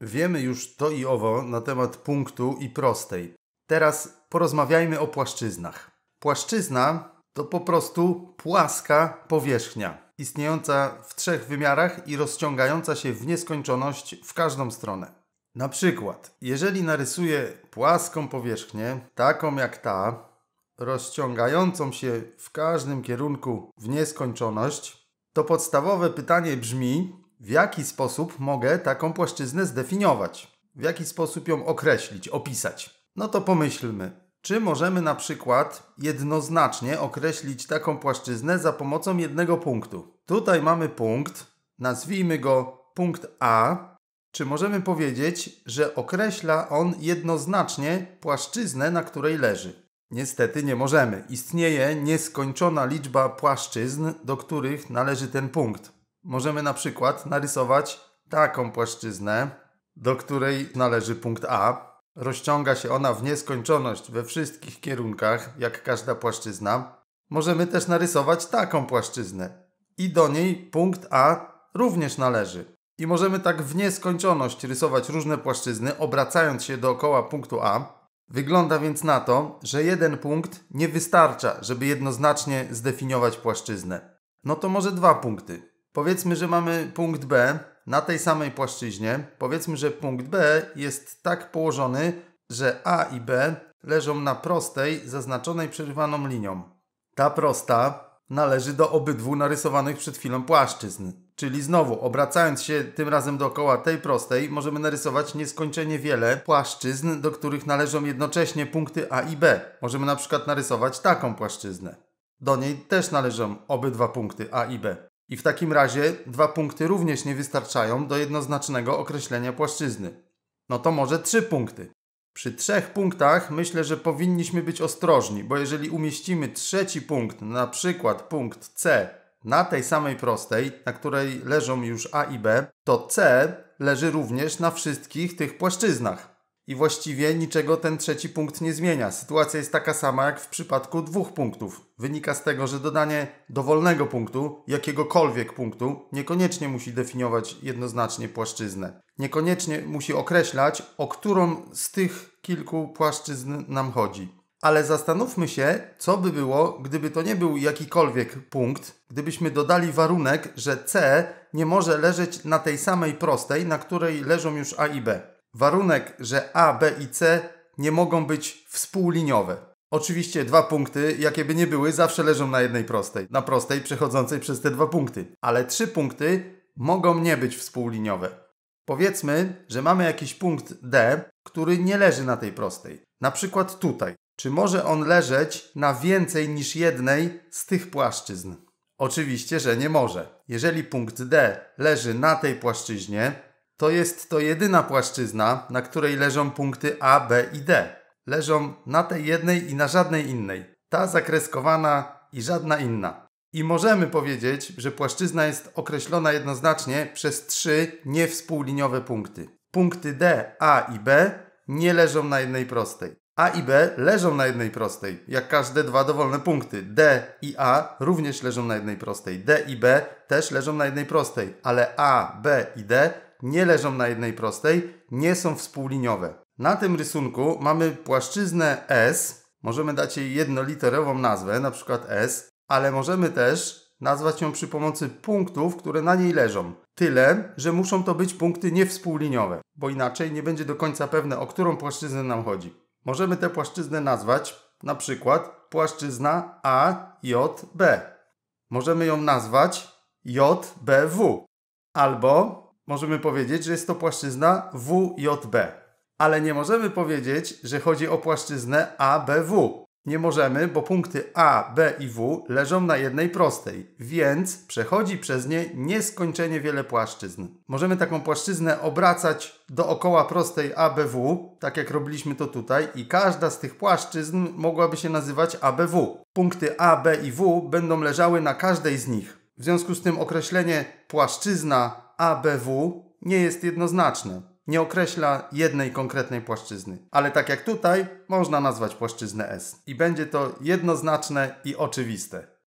Wiemy już to i owo na temat punktu i prostej. Teraz porozmawiajmy o płaszczyznach. Płaszczyzna to po prostu płaska powierzchnia, istniejąca w trzech wymiarach i rozciągająca się w nieskończoność w każdą stronę. Na przykład, jeżeli narysuję płaską powierzchnię, taką jak ta, rozciągającą się w każdym kierunku w nieskończoność, to podstawowe pytanie brzmi, w jaki sposób mogę taką płaszczyznę zdefiniować, w jaki sposób ją określić, opisać. No to pomyślmy, czy możemy na przykład jednoznacznie określić taką płaszczyznę za pomocą jednego punktu? Tutaj mamy punkt, nazwijmy go punkt A. Czy możemy powiedzieć, że określa on jednoznacznie płaszczyznę, na której leży? Niestety nie możemy. Istnieje nieskończona liczba płaszczyzn, do których należy ten punkt możemy na przykład narysować taką płaszczyznę, do której należy punkt A. Rozciąga się ona w nieskończoność we wszystkich kierunkach, jak każda płaszczyzna. Możemy też narysować taką płaszczyznę i do niej punkt A również należy. I możemy tak w nieskończoność rysować różne płaszczyzny, obracając się dookoła punktu A. Wygląda więc na to, że jeden punkt nie wystarcza, żeby jednoznacznie zdefiniować płaszczyznę. No to może dwa punkty. Powiedzmy, że mamy punkt B na tej samej płaszczyźnie. Powiedzmy, że punkt B jest tak położony, że A i B leżą na prostej zaznaczonej przerywaną linią. Ta prosta należy do obydwu narysowanych przed chwilą płaszczyzn. Czyli znowu, obracając się tym razem dookoła tej prostej, możemy narysować nieskończenie wiele płaszczyzn, do których należą jednocześnie punkty A i B. Możemy na przykład narysować taką płaszczyznę. Do niej też należą obydwa punkty A i B. I w takim razie dwa punkty również nie wystarczają do jednoznacznego określenia płaszczyzny. No to może trzy punkty. Przy trzech punktach myślę, że powinniśmy być ostrożni, bo jeżeli umieścimy trzeci punkt, na przykład punkt C, na tej samej prostej, na której leżą już A i B, to C leży również na wszystkich tych płaszczyznach i właściwie niczego ten trzeci punkt nie zmienia. Sytuacja jest taka sama jak w przypadku dwóch punktów. Wynika z tego, że dodanie dowolnego punktu, jakiegokolwiek punktu, niekoniecznie musi definiować jednoznacznie płaszczyznę. Niekoniecznie musi określać, o którą z tych kilku płaszczyzn nam chodzi. Ale zastanówmy się, co by było, gdyby to nie był jakikolwiek punkt, gdybyśmy dodali warunek, że C nie może leżeć na tej samej prostej, na której leżą już A i B. Warunek, że A, B i C nie mogą być współliniowe. Oczywiście dwa punkty, jakie by nie były, zawsze leżą na jednej prostej, na prostej przechodzącej przez te dwa punkty, ale trzy punkty mogą nie być współliniowe. Powiedzmy, że mamy jakiś punkt D, który nie leży na tej prostej, na przykład tutaj. Czy może on leżeć na więcej niż jednej z tych płaszczyzn? Oczywiście, że nie może. Jeżeli punkt D leży na tej płaszczyźnie, to jest to jedyna płaszczyzna, na której leżą punkty A, B i D. Leżą na tej jednej i na żadnej innej. Ta zakreskowana i żadna inna. I możemy powiedzieć, że płaszczyzna jest określona jednoznacznie przez trzy niewspółliniowe punkty. Punkty D, A i B nie leżą na jednej prostej. A i B leżą na jednej prostej, jak każde dwa dowolne punkty. D i A również leżą na jednej prostej. D i B też leżą na jednej prostej, ale A, B i D nie leżą na jednej prostej, nie są współliniowe. Na tym rysunku mamy płaszczyznę S, możemy dać jej jednoliterową nazwę, na przykład S, ale możemy też nazwać ją przy pomocy punktów, które na niej leżą. Tyle, że muszą to być punkty niewspółliniowe, bo inaczej nie będzie do końca pewne, o którą płaszczyznę nam chodzi. Możemy tę płaszczyznę nazwać na przykład płaszczyzna AJB. Możemy ją nazwać JBW albo możemy powiedzieć, że jest to płaszczyzna WJB. Ale nie możemy powiedzieć, że chodzi o płaszczyznę ABW. Nie możemy, bo punkty A, B i W leżą na jednej prostej, więc przechodzi przez nie nieskończenie wiele płaszczyzn. Możemy taką płaszczyznę obracać dookoła prostej ABW, tak jak robiliśmy to tutaj, i każda z tych płaszczyzn mogłaby się nazywać ABW. Punkty A, B i W będą leżały na każdej z nich. W związku z tym określenie płaszczyzna ABW nie jest jednoznaczne. Nie określa jednej konkretnej płaszczyzny, ale tak jak tutaj, można nazwać płaszczyznę S. I będzie to jednoznaczne i oczywiste.